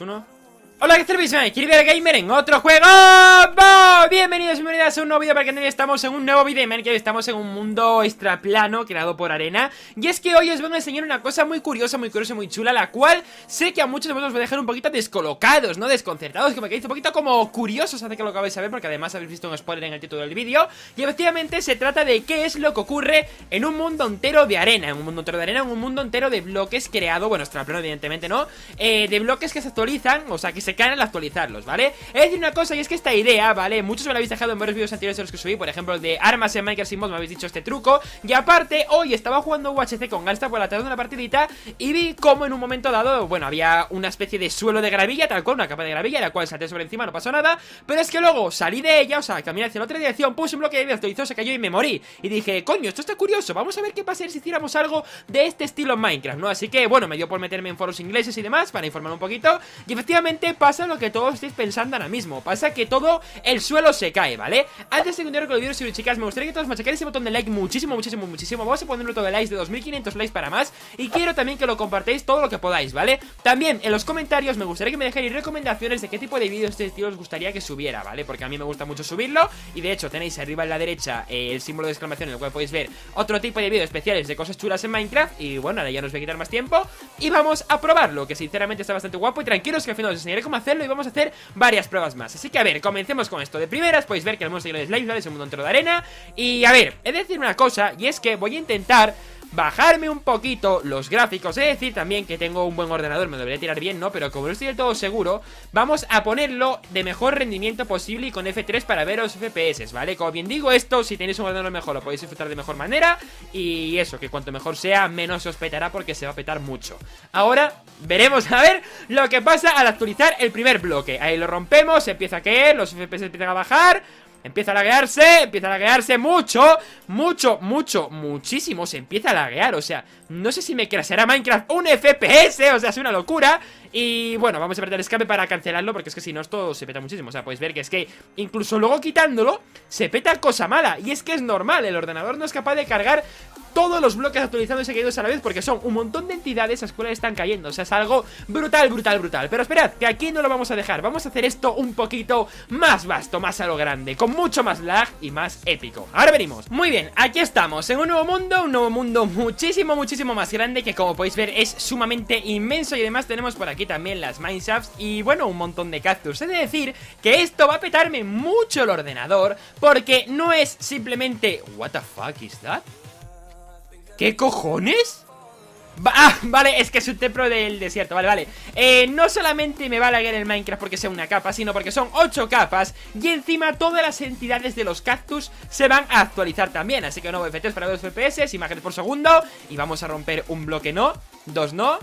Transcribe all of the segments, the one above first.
3 Hola, ¿qué tal? Quiero de Gamer en otro juego Bienvenidos, Bienvenidos, bienvenidas a un nuevo video para que Estamos en un nuevo video, que estamos en un mundo extraplano creado por arena Y es que hoy os voy a enseñar una cosa muy curiosa, muy curiosa, muy chula La cual sé que a muchos de vosotros os va a dejar un poquito descolocados, ¿no? Desconcertados, como que me un poquito como curiosos hace que lo acabáis de saber Porque además habéis visto un spoiler en el título del vídeo Y efectivamente se trata de qué es lo que ocurre en un mundo entero de arena En un mundo entero de arena, en un mundo entero de bloques creado, bueno, extraplano evidentemente, ¿no? Eh, de bloques que se actualizan, o sea, que se canal actualizarlos, ¿vale? He decir una cosa y es que esta idea, ¿vale? Muchos me la habéis dejado en varios vídeos anteriores de los que subí, por ejemplo, el de armas en Minecraft sin me habéis dicho este truco. Y aparte, hoy estaba jugando UHC con Galsta por la tarde de una partidita y vi cómo en un momento dado, bueno, había una especie de suelo de gravilla, tal cual, una capa de gravilla, la cual salté sobre encima, no pasó nada. Pero es que luego salí de ella, o sea, caminé hacia la otra dirección, puse un bloque de actualizó, se cayó y me morí. Y dije, coño, esto está curioso, vamos a ver qué pasa si hiciéramos algo de este estilo en Minecraft, ¿no? Así que, bueno, me dio por meterme en foros ingleses y demás para informar un poquito. Y efectivamente, pasa lo que todos estáis pensando ahora mismo Pasa que todo el suelo se cae, ¿vale? Antes de continuar con el vídeo, chicas, me gustaría que todos machacarais ese botón de like muchísimo, muchísimo, muchísimo Vamos a poner un de likes de 2500 likes para más Y quiero también que lo compartáis todo lo que podáis, ¿vale? También en los comentarios me gustaría que me dejaréis recomendaciones de qué tipo de vídeos este estilo os gustaría que subiera, ¿vale? Porque a mí me gusta mucho subirlo Y de hecho tenéis arriba en la derecha eh, el símbolo de exclamación en el cual podéis ver otro tipo de vídeos especiales de cosas chulas en Minecraft Y bueno, ahora ya nos voy a quitar más tiempo Y vamos a probarlo, que sinceramente está bastante guapo Y tranquilos que al final os enseñaré cómo hacerlo y vamos a hacer varias pruebas más Así que a ver, comencemos con esto De primeras podéis ver que el monstruo de Slime es un mundo de arena Y a ver, he de decir una cosa Y es que voy a intentar bajarme un poquito los gráficos. Es decir, también que tengo un buen ordenador, me lo debería tirar bien, ¿no? Pero como no estoy del todo seguro, vamos a ponerlo de mejor rendimiento posible y con F3 para ver los FPS, ¿vale? Como bien digo esto, si tenéis un ordenador mejor lo podéis disfrutar de mejor manera y eso, que cuanto mejor sea, menos os petará porque se va a petar mucho. Ahora veremos a ver lo que pasa al actualizar el primer bloque. Ahí lo rompemos, empieza a caer, los FPS empiezan a bajar, Empieza a laguearse, empieza a laguearse mucho Mucho, mucho, muchísimo Se empieza a laguear, o sea No sé si me será Minecraft un FPS O sea, es una locura Y bueno, vamos a perder escape para cancelarlo Porque es que si no esto se peta muchísimo O sea, podéis ver que es que incluso luego quitándolo Se peta cosa mala Y es que es normal, el ordenador no es capaz de cargar todos los bloques actualizados y caídos a la vez porque son un montón de entidades las cuales están cayendo. O sea, es algo brutal, brutal, brutal. Pero esperad, que aquí no lo vamos a dejar. Vamos a hacer esto un poquito más vasto, más a lo grande, con mucho más lag y más épico. Ahora venimos. Muy bien, aquí estamos, en un nuevo mundo, un nuevo mundo muchísimo, muchísimo más grande que como podéis ver es sumamente inmenso y además tenemos por aquí también las mineshafts y bueno, un montón de cactus. He de decir, que esto va a petarme mucho el ordenador porque no es simplemente... ¿What the fuck is that? ¿Qué cojones? Va ah, vale, es que es un templo del desierto, vale, vale eh, No solamente me va a lagar el Minecraft porque sea una capa Sino porque son 8 capas Y encima todas las entidades de los cactus se van a actualizar también Así que nuevo F3 para 2 FPS, imágenes por segundo Y vamos a romper un bloque no, dos no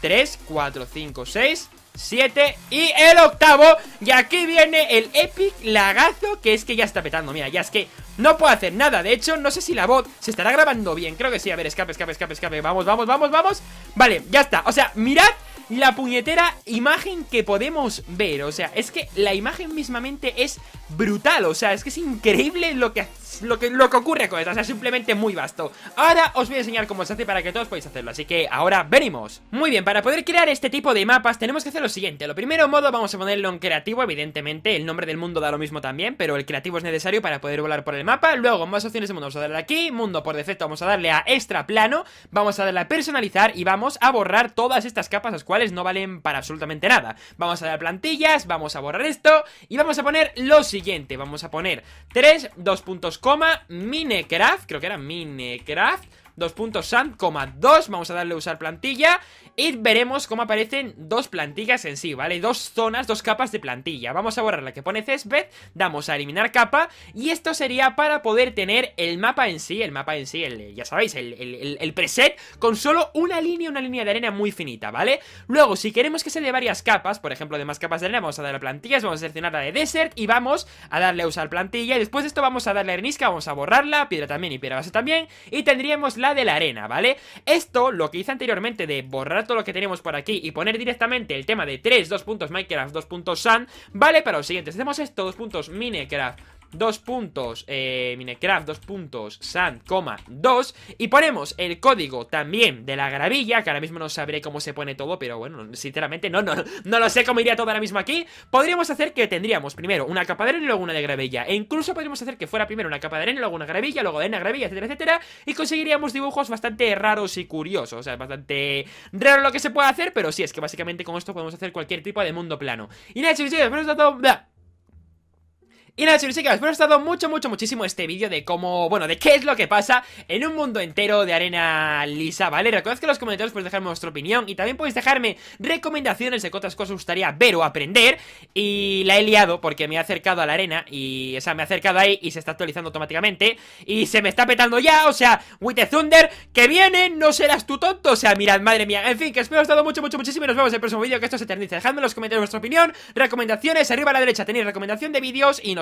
3, 4, 5, seis 7 y el octavo Y aquí viene el epic lagazo Que es que ya está petando, mira, ya es que No puedo hacer nada, de hecho, no sé si la bot Se estará grabando bien, creo que sí, a ver, escape, escape, escape, escape Vamos, vamos, vamos, vamos Vale, ya está, o sea, mirad la puñetera imagen que podemos ver O sea, es que la imagen mismamente es brutal O sea, es que es increíble lo que lo que, lo ocurre con esto, es simplemente muy vasto Ahora os voy a enseñar cómo se hace para que todos podáis hacerlo, así que ahora venimos Muy bien, para poder crear este tipo de mapas tenemos que hacer lo siguiente Lo primero modo vamos a ponerlo en creativo, evidentemente, el nombre del mundo da lo mismo también Pero el creativo es necesario para poder volar por el mapa Luego, más opciones de mundo vamos a darle aquí, mundo por defecto vamos a darle a extra plano Vamos a darle a personalizar y vamos a borrar todas estas capas las cuales no valen para absolutamente nada Vamos a dar plantillas, vamos a borrar esto y vamos a poner lo siguiente Vamos a poner 3, dos puntos coma Minecraft, creo que era Minecraft dos puntos 2. Vamos a darle a usar plantilla y veremos cómo aparecen dos plantillas en sí, ¿vale? Dos zonas, dos capas de plantilla. Vamos a borrar la que pone césped, damos a eliminar capa y esto sería para poder tener el mapa en sí, el mapa en sí, el, ya sabéis, el, preset con solo una línea, una línea de arena muy finita, ¿vale? Luego, si queremos que sea de varias capas, por ejemplo, de más capas de arena, vamos a darle a plantillas, vamos a seleccionar la de desert y vamos a darle a usar plantilla y después de esto vamos a darle a arenisca, vamos a borrarla, piedra también y piedra base también y tendríamos la de la arena, ¿vale? Esto, lo que hice anteriormente de borrar todo lo que tenemos por aquí y poner directamente el tema de 3, 2 puntos Minecraft, 2 puntos Sun, vale para lo siguiente. hacemos esto, 2 puntos Minecraft, dos puntos, eh, Minecraft, dos puntos, Sand, coma, 2. Y ponemos el código también de la gravilla, que ahora mismo no sabré cómo se pone todo, pero bueno, sinceramente no, no, no lo sé cómo iría todo ahora mismo aquí. Podríamos hacer que tendríamos primero una capa de arena y luego una de gravilla. E incluso podríamos hacer que fuera primero una capa de arena, luego una gravilla, luego de una gravilla, etcétera, etcétera. Y conseguiríamos dibujos bastante raros y curiosos. O sea, es bastante raro lo que se puede hacer, pero sí, es que básicamente con esto podemos hacer cualquier tipo de mundo plano. Y nada, chicos, espero que os y nada, chicos, que os ha gustado mucho, mucho, muchísimo este vídeo de cómo, bueno, de qué es lo que pasa en un mundo entero de arena lisa, ¿vale? Recordad que en los comentarios podéis dejarme vuestra opinión y también podéis dejarme recomendaciones de qué otras cosas os gustaría ver o aprender. Y la he liado porque me he acercado a la arena y, o sea, me he acercado ahí y se está actualizando automáticamente y se me está petando ya, o sea, With Thunder, que viene, no serás tú tonto, o sea, mirad, madre mía. En fin, que os haya gustado mucho, mucho, muchísimo y nos vemos en el próximo vídeo que esto se eternice. Dejadme en los comentarios vuestra opinión, recomendaciones, arriba a la derecha tenéis recomendación de vídeos y nos